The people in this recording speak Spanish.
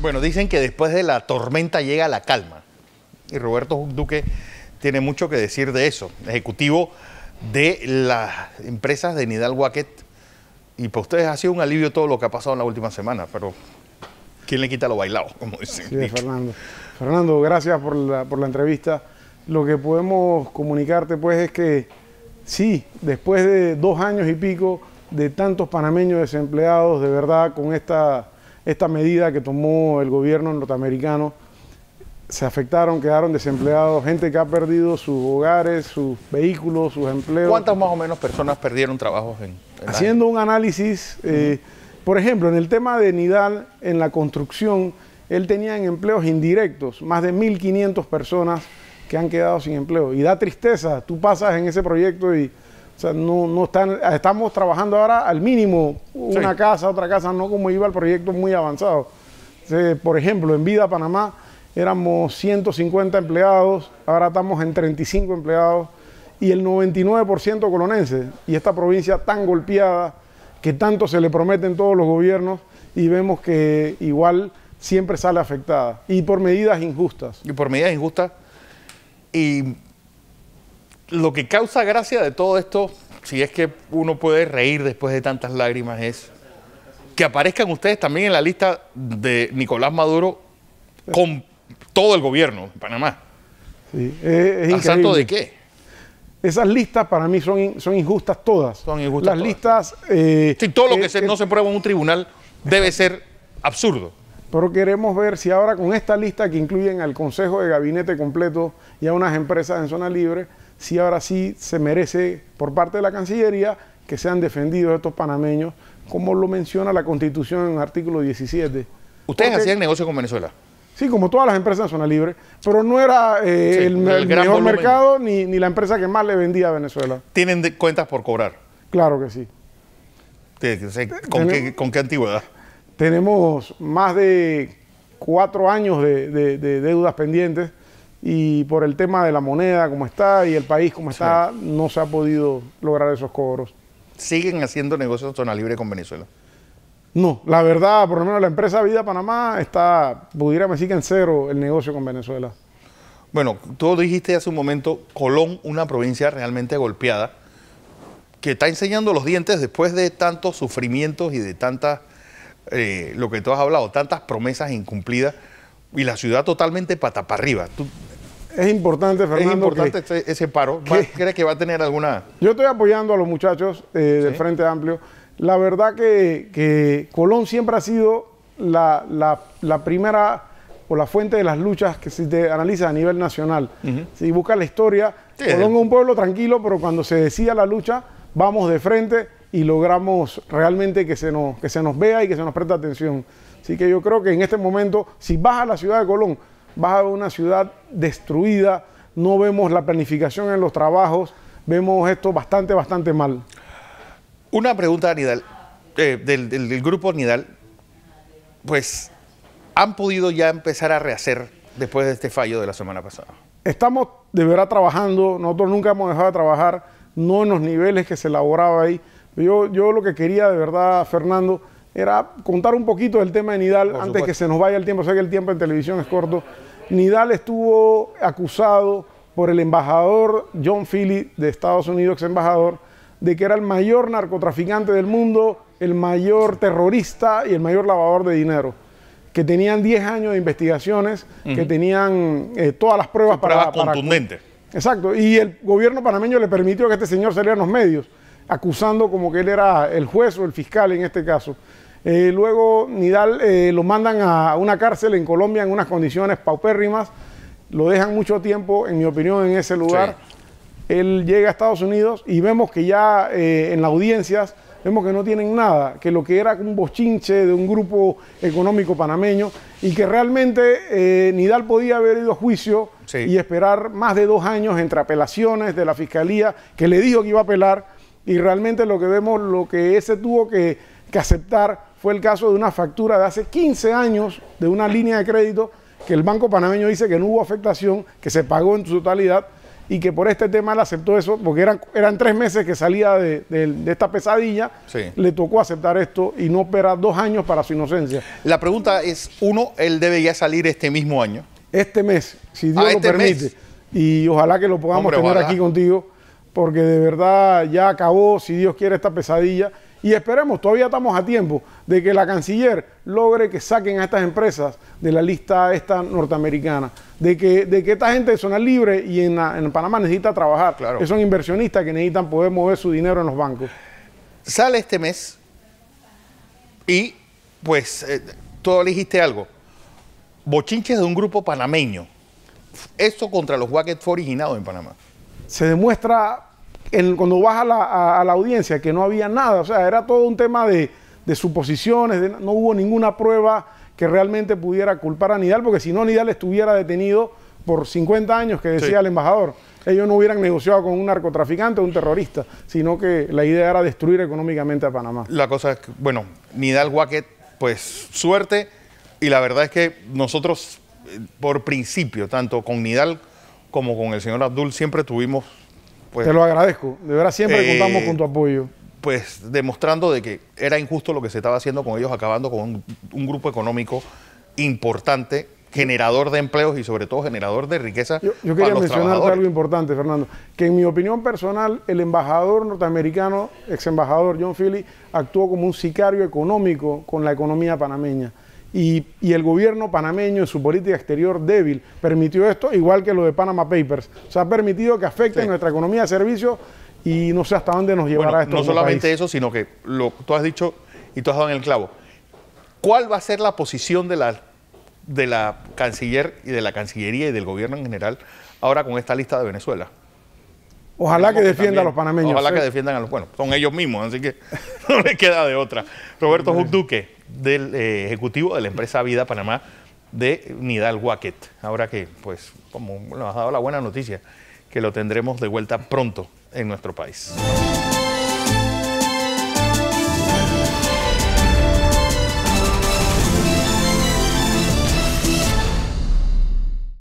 Bueno, dicen que después de la tormenta llega la calma. Y Roberto Duque tiene mucho que decir de eso. Ejecutivo de las empresas de Nidal Waquet. Y para ustedes ha sido un alivio todo lo que ha pasado en la última semana, pero ¿quién le quita lo bailado? Como dicen. Sí, Fernando. Fernando, gracias por la, por la entrevista. Lo que podemos comunicarte, pues, es que sí, después de dos años y pico de tantos panameños desempleados, de verdad, con esta esta medida que tomó el gobierno norteamericano, se afectaron, quedaron desempleados, gente que ha perdido sus hogares, sus vehículos, sus empleos. ¿Cuántas más o menos personas perdieron trabajos en, Haciendo un análisis, eh, por ejemplo, en el tema de Nidal, en la construcción, él tenía en empleos indirectos más de 1.500 personas que han quedado sin empleo. Y da tristeza, tú pasas en ese proyecto y o sea, no, están, estamos trabajando ahora al mínimo una casa, otra casa, no como iba el proyecto muy avanzado. por ejemplo, en Vida Panamá éramos 150 empleados, ahora estamos en 35 empleados y el 99% colonense. Y esta provincia tan golpeada que tanto se le prometen todos los gobiernos y vemos que igual siempre sale afectada y por medidas injustas. Y por medidas injustas y lo que causa gracia de todo esto, si es que uno puede reír después de tantas lágrimas, es que aparezcan ustedes también en la lista de Nicolás Maduro con todo el gobierno de Panamá. Sí, es, de qué? Esas listas para mí son, son injustas todas. Son injustas Las listas... Eh, todo lo eh, que se, eh, no se prueba en un tribunal debe ser absurdo. Pero queremos ver si ahora con esta lista que incluyen al Consejo de Gabinete completo y a unas empresas en zona libre, si ahora sí se merece por parte de la Cancillería que sean defendidos estos panameños, como lo menciona la Constitución en el artículo 17. ¿Ustedes hacían negocio con Venezuela? Sí, como todas las empresas en zona libre, pero no era eh, el, mejor mercado ni, la empresa que más le vendía a Venezuela. ¿Tienen cuentas por cobrar? Claro que sí. con qué antigüedad? Tenemos más de cuatro años de, deudas pendientes y por el tema de la moneda como está y el país como está, no se ha podido lograr esos cobros. ¿Siguen haciendo negocios en zona libre con Venezuela? No, la verdad, por lo menos la empresa Vida Panamá está, pudiera decir que en cero el negocio con Venezuela. Bueno, tú dijiste hace un momento, Colón, una provincia realmente golpeada, que está enseñando los dientes después de tantos sufrimientos y de tantas eh, lo que tú has hablado, tantas promesas incumplidas y la ciudad totalmente pata para arriba. es importante, Fernando. Es importante ese, paro. ¿Crees que va a tener alguna.? Yo estoy apoyando a los muchachos eh, del Frente Amplio. La verdad que, Colón siempre ha sido la, primera o la fuente de las luchas que se analiza a nivel nacional. Si buscas la historia, Colón es un pueblo tranquilo, pero cuando se decía la lucha, vamos de frente y logramos realmente que se, nos, que se nos vea y que se nos preste atención. Así que yo creo que en este momento, si vas a la ciudad de Colón, vas a ver una ciudad destruida, no vemos la planificación en los trabajos, vemos esto bastante, bastante mal. Una pregunta, Nidal, eh, del, grupo Nidal, pues, ¿han podido ya empezar a rehacer después de este fallo de la semana pasada? Estamos de verdad trabajando, nosotros nunca hemos dejado de trabajar, no en los niveles que se elaboraba ahí, yo, lo que quería de verdad, Fernando, era contar un poquito del tema de Nidal antes que se nos vaya el tiempo. sé que el tiempo en televisión es corto. Nidal estuvo acusado por el embajador John Philly de Estados Unidos, ex embajador, de que era el mayor narcotraficante del mundo, el mayor terrorista y el mayor lavador de dinero. Que tenían 10 años de investigaciones, que tenían eh, todas las pruebas, para. Pruebas contundentes. Exacto. Y el gobierno panameño le permitió que este señor saliera en los medios acusando como que él era el juez o el fiscal en este caso. Eh, luego Nidal eh, lo mandan a una cárcel en Colombia en unas condiciones paupérrimas, lo dejan mucho tiempo, en mi opinión, en ese lugar. Él llega a Estados Unidos y vemos que ya eh, en las audiencias vemos que no tienen nada, que lo que era un bochinche de un grupo económico panameño y que realmente Nidal podía haber ido a juicio y esperar más de dos años entre apelaciones de la fiscalía que le dijo que iba a apelar y realmente lo que vemos, lo que ese tuvo que, aceptar fue el caso de una factura de hace 15 años de una línea de crédito que el Banco Panameño dice que no hubo afectación, que se pagó en su totalidad y que por este tema él aceptó eso, porque eran, eran tres meses que salía de, esta pesadilla, le tocó aceptar esto y no esperar dos años para su inocencia. La pregunta es, uno, él debe ya salir este mismo año. Este mes, si Dios ah, lo este permite. Y ojalá que lo podamos tener aquí contigo porque de verdad ya acabó, si Dios quiere, esta pesadilla. Y esperemos, todavía estamos a tiempo de que la canciller logre que saquen a estas empresas de la lista esta norteamericana, de que, de que esta gente de zona libre y en, en Panamá necesita trabajar, claro. que son inversionistas que necesitan poder mover su dinero en los bancos. Sale este mes y pues eh, todo le dijiste algo, bochinches de un grupo panameño, eso contra los Wacket fue originado en Panamá se demuestra en, cuando vas a la, audiencia que no había nada, o sea, era todo un tema de, suposiciones, no hubo ninguna prueba que realmente pudiera culpar a Nidal, porque si no Nidal estuviera detenido por 50 años que decía el embajador. Ellos no hubieran negociado con un narcotraficante o un terrorista, sino que la idea era destruir económicamente a Panamá. La cosa es que, bueno, Nidal Wackett, pues suerte, y la verdad es que nosotros, eh, por principio, tanto con Nidal como con el señor Abdul, siempre tuvimos... Pues, Te lo agradezco, de verdad siempre eh, contamos con tu apoyo. Pues demostrando de que era injusto lo que se estaba haciendo con ellos, acabando con un, grupo económico importante generador de empleos y sobre todo generador de riqueza. Yo, yo quería mencionar algo importante, Fernando, que en mi opinión personal el embajador norteamericano, exembajador John Philly, actuó como un sicario económico con la economía panameña. Y, el gobierno panameño en su política exterior débil permitió esto, igual que lo de Panama Papers. se ha permitido que afecte nuestra economía de servicios y no sé hasta dónde nos llevará esto. No solamente eso, sino que lo, tú has dicho y tú has dado en el clavo. ¿Cuál va a ser la posición de la, de la canciller y de la Cancillería y del gobierno en general ahora con esta lista de Venezuela? Ojalá que defienda a los panameños. Ojalá que defiendan a los. Bueno, son ellos mismos, así que no les queda de otra. Roberto Juc Duque, del eh, ejecutivo de la empresa Vida Panamá de Nidal Wacket. Ahora que, pues, como nos ha dado la buena noticia, que lo tendremos de vuelta pronto en nuestro país.